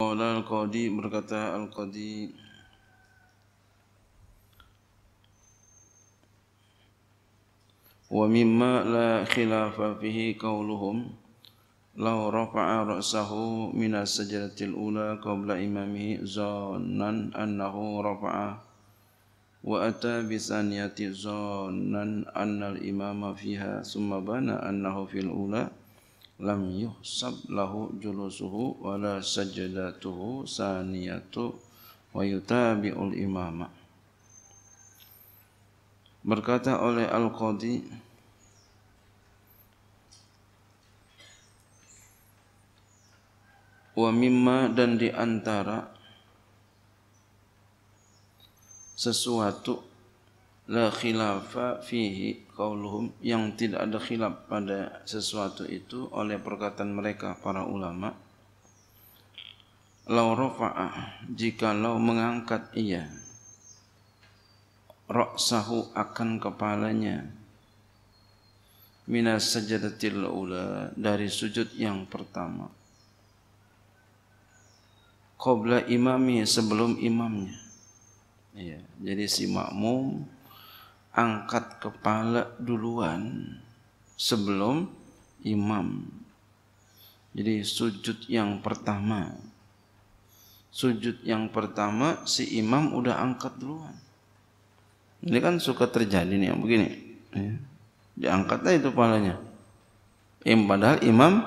Qala al-Qadi berkata al-Qadi Wa mimma la khilafa fihi qawluhum Law rafa'a ra'sahu minas sajaratil ula qabla imamihi zonan annahu rafa'a wa ata bisaniyati zonan annal imama fiha summa bana annahu fil ula lam yuhsab lahu julusuhu wala sajadatuhu saniyatu wa yutabi'ul imama berkata oleh al-qadi wa mimma dan di antara sesuatu la khilafa fihi qauluhum yang tidak ada khilaf pada sesuatu itu oleh perkataan mereka para ulama law rafa'a jika law mengangkat ia ra'sahu akan kepalanya minas sajadatil ula dari sujud yang pertama qabla imami sebelum imamnya ya, jadi si makmum angkat kepala duluan sebelum imam. Jadi sujud yang pertama. Sujud yang pertama si imam udah angkat duluan. Ini kan suka terjadi nih yang begini. Ya. Diangkatnya itu palanya. Im, padahal imam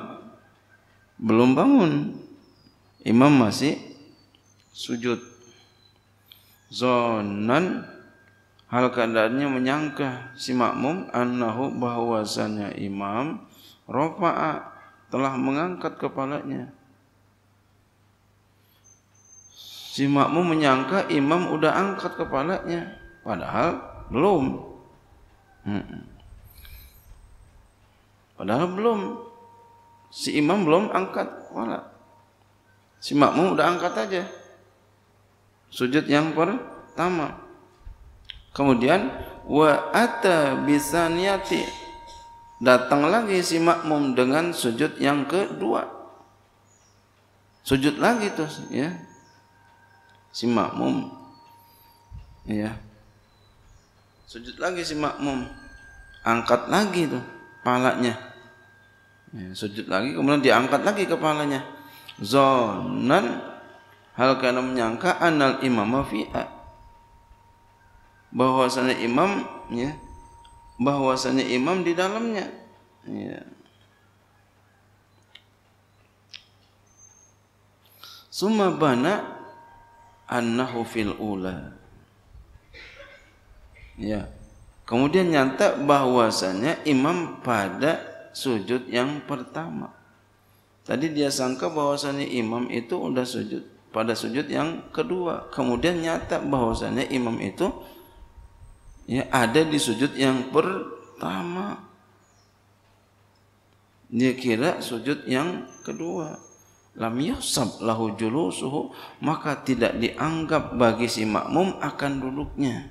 belum bangun. Imam masih sujud. Zonan hal keadaannya menyangka si makmum annahu bahwasanya imam rafa'a telah mengangkat kepalanya si makmum menyangka imam udah angkat kepalanya padahal belum hmm. padahal belum si imam belum angkat kepala si makmum udah angkat aja sujud yang pertama Kemudian wa ata bisaniyati datang lagi si makmum dengan sujud yang kedua. Sujud lagi tuh ya. Si makmum ya. Sujud lagi si makmum. Angkat lagi tuh palanya. Ya, sujud lagi kemudian diangkat lagi kepalanya. Zonan hal karena menyangka anal imam fi'a bahwasanya imam ya bahwasanya imam di dalamnya ya summa bana annahu fil ula ya kemudian nyata bahwasanya imam pada sujud yang pertama tadi dia sangka bahwasanya imam itu sudah sujud pada sujud yang kedua kemudian nyata bahwasanya imam itu ya ada di sujud yang pertama dia kira sujud yang kedua lam yasab lahu julusuhu maka tidak dianggap bagi si makmum akan duduknya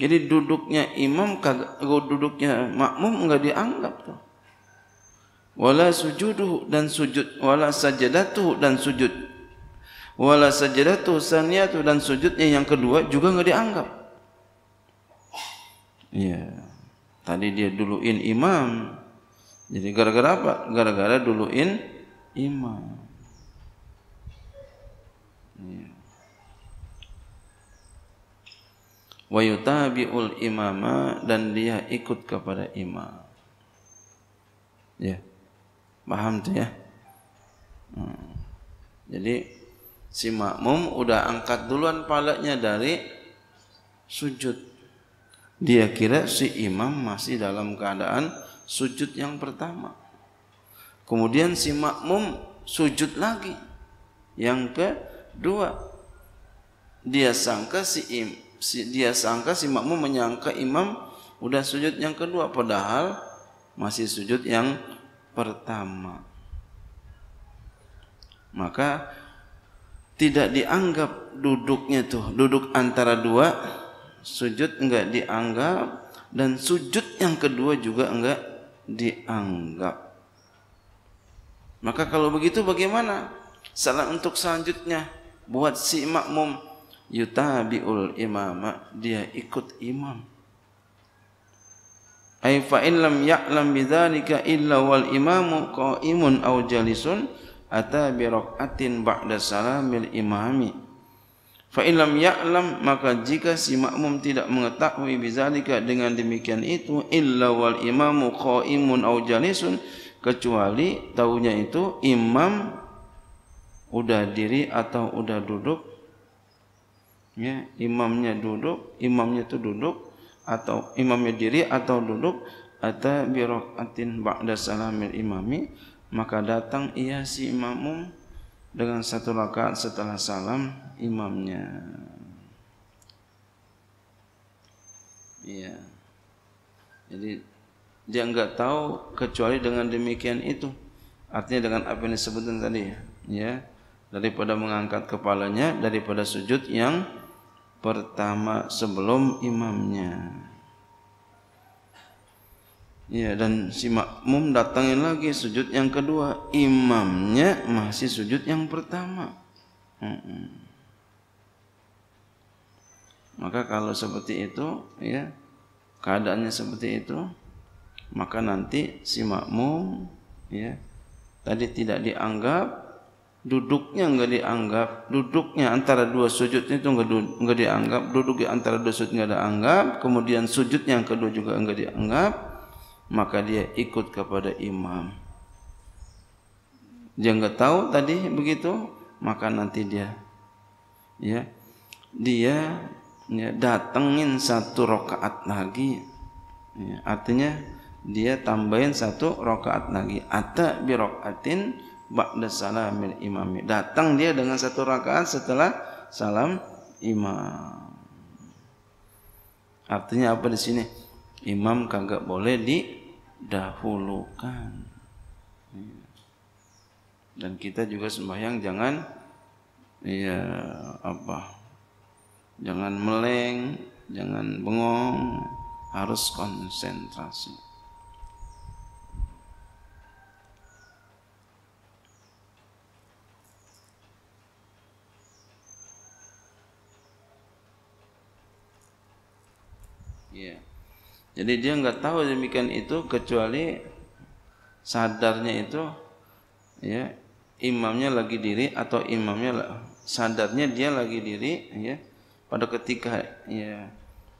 jadi duduknya imam kagak duduknya makmum enggak dianggap tuh wala sujuduhu dan sujud wala sajadatuhu dan sujud wala sajdatu saniyatu dan sujudnya yang kedua juga nggak dianggap. Iya. Tadi dia duluin imam. Jadi gara-gara apa? Gara-gara duluin imam. Iya. Wa yutabi'ul imama dan dia ikut kepada imam. Ya. Paham tuh ya? Hmm. Jadi si makmum udah angkat duluan palanya dari sujud. Dia kira si imam masih dalam keadaan sujud yang pertama. Kemudian si makmum sujud lagi. Yang kedua, dia sangka si im, si, dia sangka si makmum menyangka imam udah sujud yang kedua padahal masih sujud yang pertama. Maka tidak dianggap duduknya tuh duduk antara dua sujud enggak dianggap dan sujud yang kedua juga enggak dianggap maka kalau begitu bagaimana salam untuk selanjutnya buat si makmum yutabiul imama dia ikut imam ay fa in lam ya'lam bidzalika illa wal imamu qa'imun aw jalisun ata bi raka'atin ba'da salamil imami fa in lam ya'lam maka jika si makmum tidak mengetahui bizalika dengan demikian itu illa wal imamu qa'imun aw jalisun kecuali tahunya itu imam udah diri atau udah duduk ya imamnya duduk imamnya itu duduk atau imamnya diri atau duduk ata bi raka'atin ba'da salamil imami maka datang ia si makmum dengan satu rakaat setelah salam imamnya. Iya. Jadi dia enggak tahu kecuali dengan demikian itu. Artinya dengan apa yang disebutkan tadi ya. Daripada mengangkat kepalanya daripada sujud yang pertama sebelum imamnya. Ya dan si makmum datangin lagi sujud yang kedua imamnya masih sujud yang pertama. Hmm. Maka kalau seperti itu ya keadaannya seperti itu maka nanti si makmum ya tadi tidak dianggap duduknya enggak dianggap duduknya antara dua sujudnya itu enggak, dianggap duduk di antara dua sujud enggak dianggap kemudian sujud yang kedua juga enggak dianggap maka dia ikut kepada imam. Dia nggak tahu tadi begitu, maka nanti dia ya dia ya, datengin satu rokaat lagi. Ya, artinya dia tambahin satu rokaat lagi. Ata birokatin ba'da salamil imami. Datang dia dengan satu rakaat setelah salam imam. Artinya apa di sini? imam kagak boleh didahulukan iya. dan kita juga sembahyang jangan ya apa jangan meleng jangan bengong harus konsentrasi Jadi dia nggak tahu demikian itu kecuali sadarnya itu ya imamnya lagi diri atau imamnya sadarnya dia lagi diri ya pada ketika ya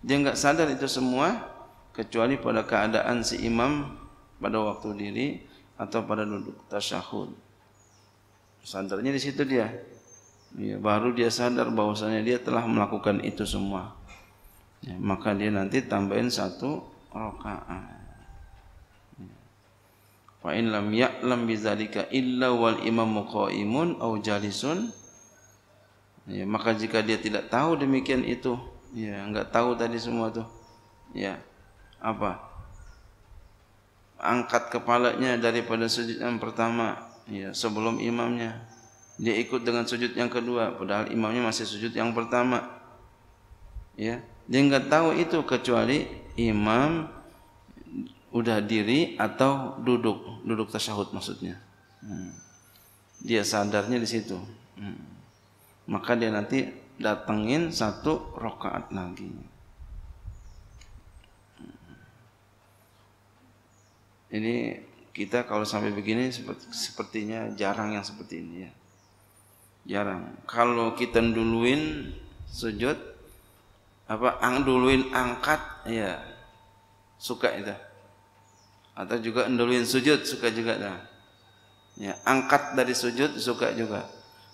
dia nggak sadar itu semua kecuali pada keadaan si imam pada waktu diri atau pada duduk tasyahud. Sadarnya di situ dia. Ya, baru dia sadar bahwasanya dia telah melakukan itu semua ya, maka dia nanti tambahin satu rokaat ya. Fa in lam ya'lam bidzalika illa wal imamu qa'imun au jalisun. Ya, maka jika dia tidak tahu demikian itu, ya enggak tahu tadi semua tuh. Ya. Apa? Angkat kepalanya daripada sujud yang pertama, ya sebelum imamnya. Dia ikut dengan sujud yang kedua padahal imamnya masih sujud yang pertama. Ya. Dia nggak tahu itu kecuali imam udah diri atau duduk, duduk tasyahud maksudnya. Hmm. Dia sadarnya di situ. Hmm. Maka dia nanti datengin satu rokaat lagi. Hmm. Ini kita kalau sampai begini sepertinya jarang yang seperti ini ya. Jarang. Kalau kita duluin sujud apa ang duluin angkat ya suka itu atau juga duluin sujud suka juga dah ya angkat dari sujud suka juga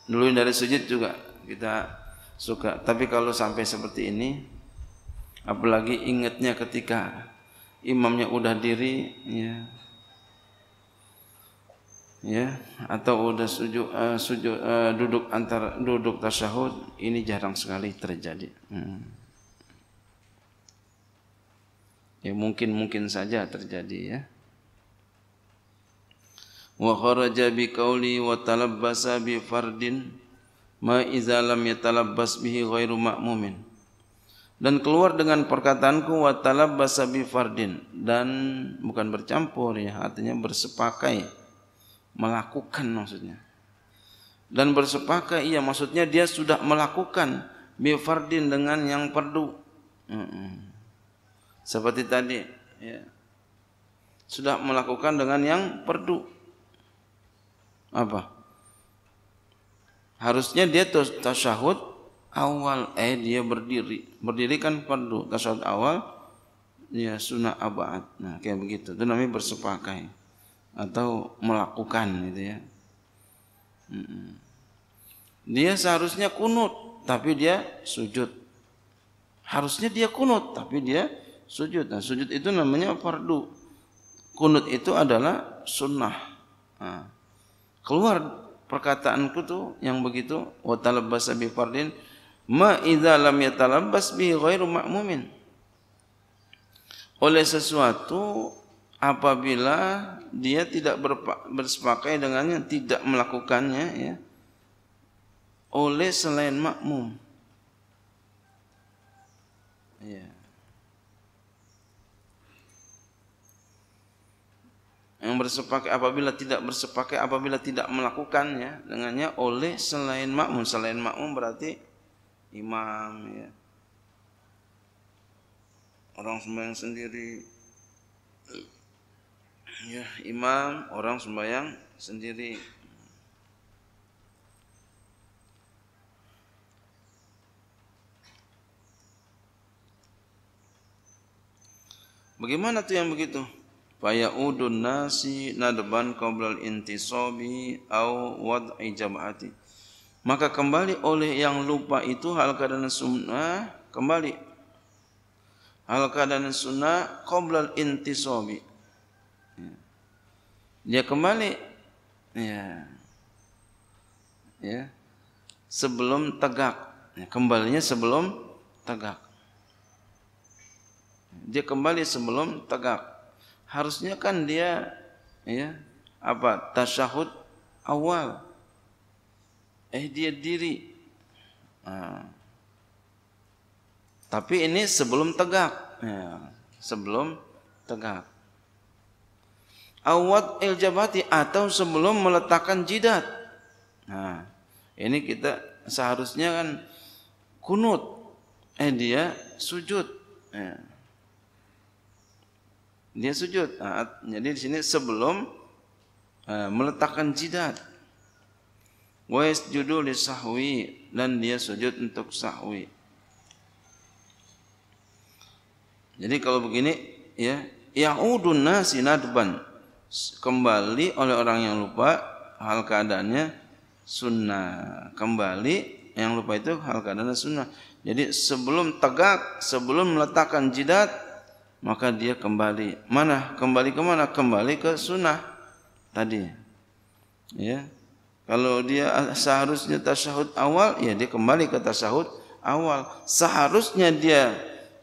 duluin dari sujud juga kita suka tapi kalau sampai seperti ini apalagi ingatnya ketika imamnya udah diri ya ya atau udah sujud, uh, eh, sujud uh, eh, duduk antara duduk tasyahud ini jarang sekali terjadi. Hmm. Ya mungkin-mungkin saja terjadi ya. Wa kharaja bi qawli wa talabbasa bi fardin ma idza lam yatalabbas bihi ghairu ma'mumin. Dan keluar dengan perkataanku wa talabbasa bi fardin dan bukan bercampur ya artinya bersepakai melakukan maksudnya. Dan bersepakai iya maksudnya dia sudah melakukan bi fardin dengan yang perdu. Mm -mm. Seperti tadi, ya. sudah melakukan dengan yang perdu. Apa? Harusnya dia tasyahud awal, eh dia berdiri. Berdiri kan perdu, tasyahud awal, ya sunnah abad. Nah kayak begitu, itu namanya bersepakai atau melakukan gitu ya. Dia seharusnya kunut, tapi dia sujud. Harusnya dia kunut, tapi dia sujud. Nah, sujud itu namanya fardu. Kunut itu adalah sunnah. Nah, keluar perkataanku tuh yang begitu wa talabbasa bi fardin ma idza lam yatalabbas bi ghairu ma'mumin. Oleh sesuatu apabila dia tidak bersepakai dengannya, tidak melakukannya ya oleh selain makmum. Ya. Yeah. yang bersepakat apabila tidak bersepakat apabila tidak melakukannya dengannya oleh selain makmum selain makmum berarti imam ya orang sembahyang sendiri ya imam orang sembahyang sendiri Bagaimana tuh yang begitu? faya'udun nasi nadban qoblal intisabi au wad'i jam'ati maka kembali oleh yang lupa itu hal keadaan sunnah kembali hal keadaan sunnah qoblal intisabi dia kembali ya ya sebelum tegak ya, kembalinya sebelum tegak dia kembali sebelum tegak harusnya kan dia ya apa tasyahud awal eh dia diri nah. tapi ini sebelum tegak ya, sebelum tegak awat iljabati atau sebelum meletakkan jidat nah ini kita seharusnya kan kunut eh dia sujud ya dia sujud. Ah, jadi di sini sebelum eh, meletakkan jidat. Wa yasjudu sahwi dan dia sujud untuk sahwi. Jadi kalau begini ya, yaudun nasi nadban. Kembali oleh orang yang lupa hal keadaannya sunnah. Kembali yang lupa itu hal keadaannya sunnah. Jadi sebelum tegak, sebelum meletakkan jidat, maka dia kembali mana kembali ke mana kembali ke sunnah tadi ya kalau dia seharusnya tasyahud awal ya dia kembali ke tasyahud awal seharusnya dia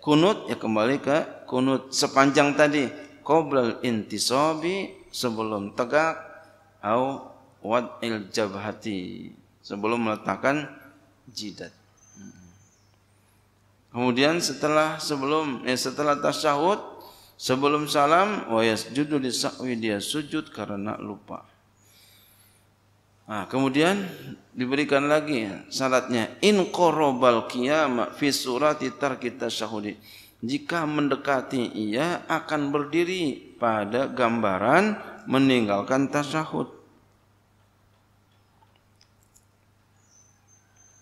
kunut ya kembali ke kunut sepanjang tadi qoblal intisabi sebelum tegak au wad'il jabhati sebelum meletakkan jidat Kemudian setelah sebelum eh, setelah tasyahud, sebelum salam wa yasjudu lisahwi dia sujud karena lupa. Nah, kemudian diberikan lagi ya syaratnya in qorobal qiyama fi surati tarki tasyahudi. Jika mendekati ia akan berdiri pada gambaran meninggalkan tasyahud.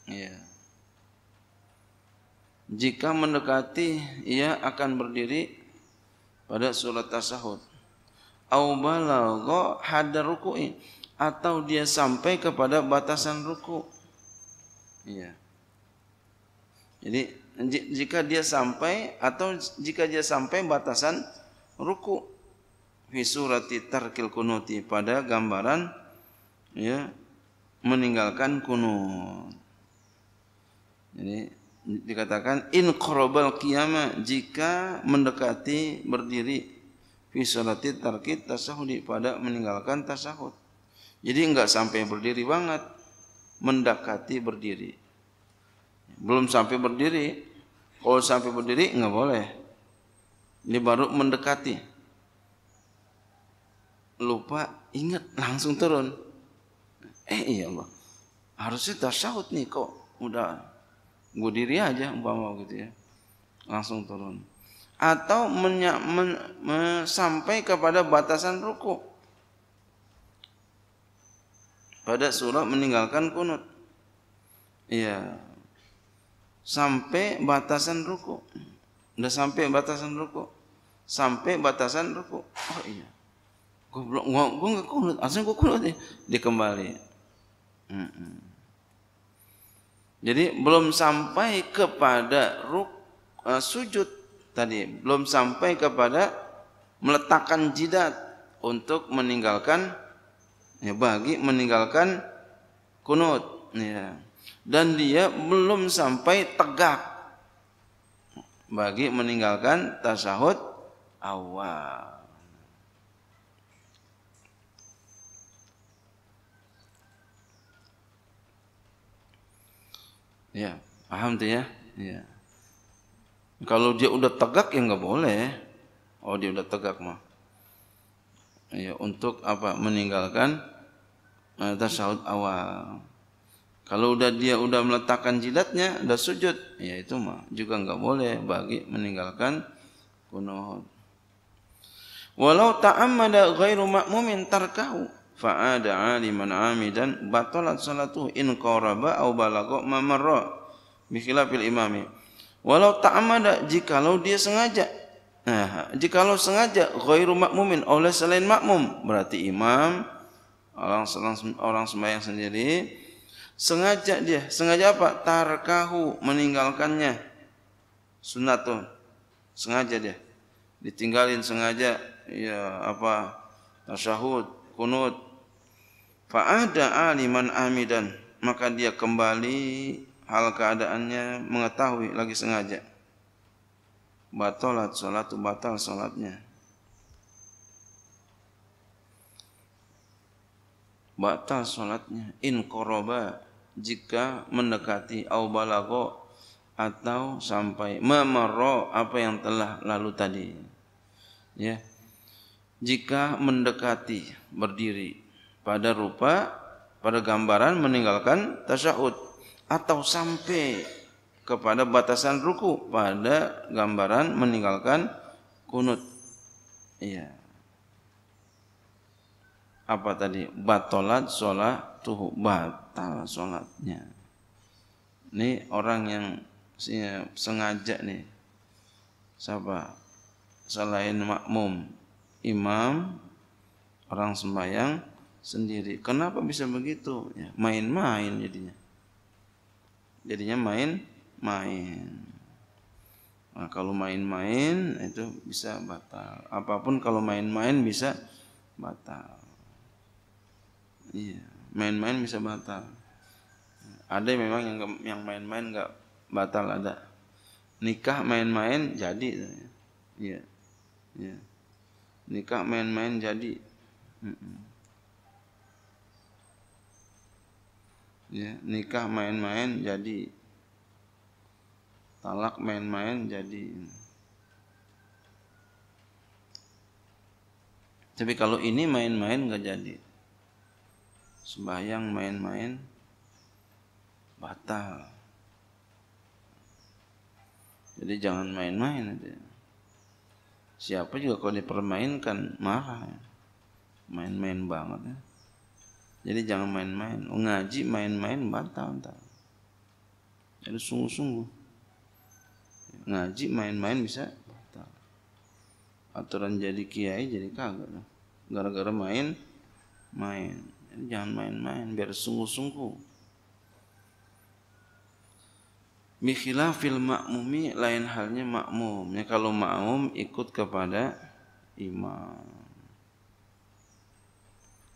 Ya. Yeah jika mendekati ia akan berdiri pada surat tasahud au balagha hadar ruku'i atau dia sampai kepada batasan ruku iya jadi jika dia sampai atau jika dia sampai batasan ruku fi surati tarkil kunuti pada gambaran ya meninggalkan kunut jadi dikatakan in qarabal qiyamah jika mendekati berdiri fi salati tarkit tasahudi pada meninggalkan tasahud. Jadi enggak sampai berdiri banget, mendekati berdiri. Belum sampai berdiri. Kalau sampai berdiri enggak boleh. Ini baru mendekati. Lupa ingat langsung turun. Eh iya Allah. Harusnya tasahud nih kok udah gue diri aja umpama gitu ya langsung turun atau menya, men, men, sampai kepada batasan ruku pada surah meninggalkan kunut iya sampai batasan ruku udah sampai batasan ruku sampai batasan ruku oh iya gue belum gue nggak kunut asal gue kunut ya dikembali mm -mm. Jadi belum sampai kepada ruk, uh, sujud tadi, belum sampai kepada meletakkan jidat untuk meninggalkan ya bagi meninggalkan kunut ya. Dan dia belum sampai tegak bagi meninggalkan tasahud awal. Ya, paham tuh ya? Ya. Kalau dia udah tegak ya nggak boleh. Oh dia udah tegak mah. Ya untuk apa? Meninggalkan uh, tasawuf awal. Kalau udah dia udah meletakkan jilatnya, udah sujud, ya itu mah juga nggak boleh bagi meninggalkan kunuhud. Walau ta'ammada ghairu ma'mumin tarkahu fa'ada aliman amidan batalat salatuh in qaraba au balagha mamarra bikhilafil imami walau ta'amada jikalau dia sengaja nah jikalau sengaja ghairu makmumin oleh selain makmum berarti imam orang orang, orang sembahyang sendiri sengaja dia sengaja apa tarkahu meninggalkannya tuh sengaja dia ditinggalin sengaja ya apa tasyahud kunut Fa ada aliman amidan maka dia kembali hal keadaannya mengetahui lagi sengaja. Batalat salat batal salatnya. Batal salatnya in qoroba jika mendekati au balago atau sampai memarro apa yang telah lalu tadi. Ya. Jika mendekati berdiri pada rupa pada gambaran meninggalkan tasyahud atau sampai kepada batasan ruku pada gambaran meninggalkan kunut. Iya. Apa tadi? Batolat sholat tuh batal sholatnya. Ini orang yang sengaja nih. Siapa? Selain makmum, imam, orang sembahyang sendiri. Kenapa bisa begitu? main ya, main-main jadinya. Jadinya main-main. Nah, kalau main-main itu bisa batal. Apapun kalau main-main bisa batal. Iya, main-main bisa batal. Ada yang memang yang yang main-main nggak batal ada. Nikah main-main jadi. Iya. Iya. Nikah main-main jadi. Mm -mm. ya nikah main-main jadi talak main-main jadi tapi kalau ini main-main nggak jadi sembahyang main-main batal jadi jangan main-main siapa juga kalau dipermainkan marah main-main banget ya jadi jangan main-main. Oh, ngaji main-main batal. Jadi sungguh-sungguh. Ngaji main-main bisa batal. Aturan jadi kiai jadi kagak. Gara-gara main, main. Jadi jangan main-main. Biar sungguh-sungguh. fil makmumi lain halnya makmumnya kalau makmum ikut kepada imam.